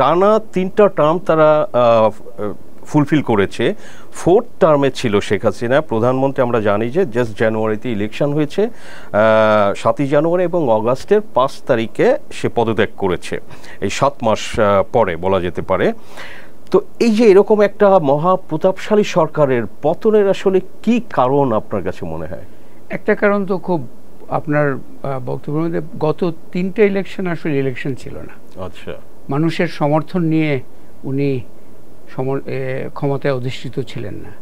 টানা তিনটা টার্ম তারা ফুলফিল করেছে ফোর্থ টার্মে ছিল শেখ হাসিনা প্রধানমন্ত্রী আমরা জানি যে জাস্ট জানুয়ারিতে ইলেকশন হয়েছে সাতই জানুয়ারি এবং অগাস্টের পাঁচ তারিখে সে পদত্যাগ করেছে এই সাত মাস পরে বলা যেতে পারে তো এই যে এরকম একটা মহা প্রতাপশালী সরকারের পতনের আসলে কি কারণ আপনার কাছে মনে হয় একটা কারণ তো খুব আপনার বক্তব্যের মধ্যে গত তিনটে ইলেকশন আসলে ইলেকশন ছিল না আচ্ছা মানুষের সমর্থন নিয়ে উনি ক্ষমতায় অধিষ্ঠিত ছিলেন না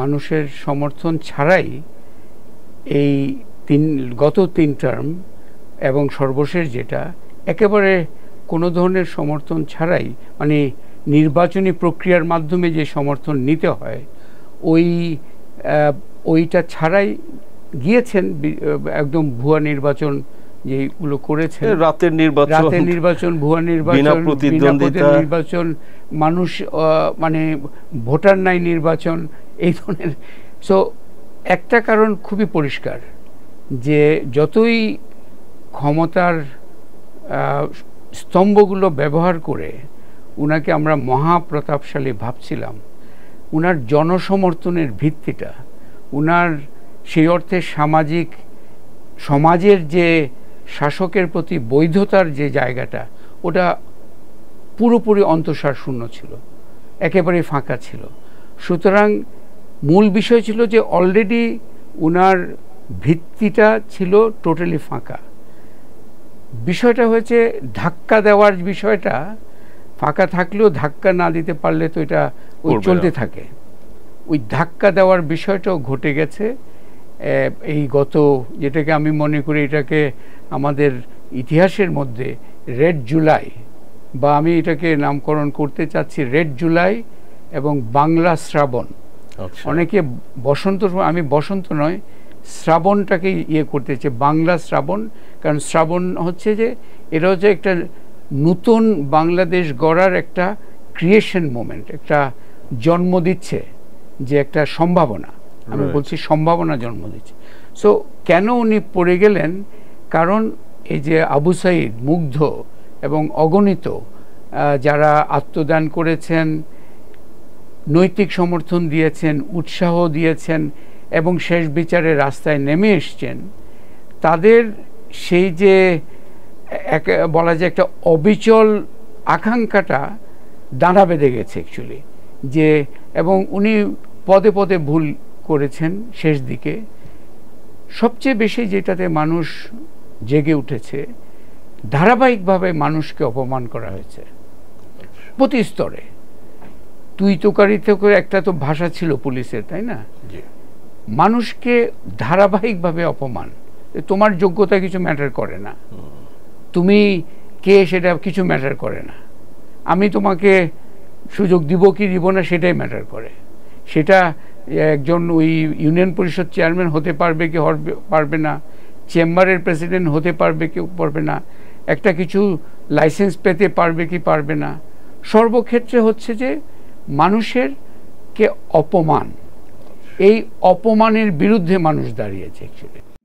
মানুষের সমর্থন ছাড়াই এই তিন গত তিন টার্ম এবং সর্বশেষ যেটা একেবারে কোনো ধরনের সমর্থন ছাড়াই মানে নির্বাচনী প্রক্রিয়ার মাধ্যমে যে সমর্থন নিতে হয় ওই ওইটা ছাড়াই গিয়েছেন একদম ভুয়া নির্বাচন যেগুলো করেছে রাতের নির্বাচন রাতের নির্বাচন ভুয়া নির্বাচন প্রতিদ্বন্দ্বিতা নির্বাচন মানুষ মানে ভোটার নাই নির্বাচন এই ধরনের সো একটা কারণ খুবই পরিষ্কার যে যতই ক্ষমতার স্তম্ভগুলো ব্যবহার করে উনাকে আমরা মহাপ্রতাপশালী ভাবছিলাম উনার জনসমর্থনের ভিত্তিটা উনার সেই অর্থে সামাজিক সমাজের যে শাসকের প্রতি বৈধতার যে জায়গাটা ওটা পুরোপুরি অন্তঃসার শূন্য ছিল একেবারে ফাঁকা ছিল সুতরাং মূল বিষয় ছিল যে অলরেডি ওনার ভিত্তিটা ছিল টোটালি ফাঁকা বিষয়টা হয়েছে ধাক্কা দেওয়ার বিষয়টা ফাঁকা থাকলেও ধাক্কা না দিতে পারলে তো এটা ওই চলতে থাকে ওই ধাক্কা দেওয়ার বিষয়টাও ঘটে গেছে এই গত যেটাকে আমি মনে করি এটাকে আমাদের ইতিহাসের মধ্যে রেড জুলাই বা আমি এটাকে নামকরণ করতে চাচ্ছি রেড জুলাই এবং বাংলা শ্রাবণ আচ্ছা। অনেকে বসন্ত আমি বসন্ত নয় শ্রাবণটাকে ইয়ে করতে চাই বাংলা শ্রাবণ কারণ শ্রাবণ হচ্ছে যে এটা হচ্ছে একটা নতুন বাংলাদেশ গড়ার একটা ক্রিয়েশন মোমেন্ট একটা জন্ম দিচ্ছে যে একটা সম্ভাবনা আমি বলছি সম্ভাবনা জন্ম দিচ্ছে সো কেন উনি পড়ে গেলেন কারণ এই যে আবু সাইদ মুগ্ধ এবং অগণিত যারা আত্মদান করেছেন নৈতিক সমর্থন দিয়েছেন উৎসাহ দিয়েছেন এবং শেষ বিচারে রাস্তায় নেমে এসছেন তাদের সেই যে এক বলা যায় একটা অবিচল আকাঙ্ক্ষাটা দাঁড়া বেঁধে গেছে অ্যাকচুয়ালি যে এবং উনি পদে পদে ভুল করেছেন শেষ দিকে সবচেয়ে বেশি যেটাতে মানুষ জেগে উঠেছে ধারাবাহিকভাবে মানুষকে অপমান করা হয়েছে প্রতি স্তরে তুই তোকারিতে করে একটা তো ভাষা ছিল পুলিশের তাই না মানুষকে ধারাবাহিকভাবে অপমান তোমার যোগ্যতা কিছু ম্যাটার করে না তুমি কে সেটা কিছু ম্যাটার করে না আমি তোমাকে সুযোগ দিব কি দিব না সেটাই ম্যাটার করে সেটা একজন ওই ইউনিয়ন পরিষদ চেয়ারম্যান হতে পারবে কি পারবে না চেম্বারের প্রেসিডেন্ট হতে পারবে কি পারবে না একটা কিছু লাইসেন্স পেতে পারবে কি পারবে না সর্বক্ষেত্রে হচ্ছে যে মানুষের কে অপমান এই অপমানের বিরুদ্ধে মানুষ দাঁড়িয়েছে অ্যাকচুয়ালি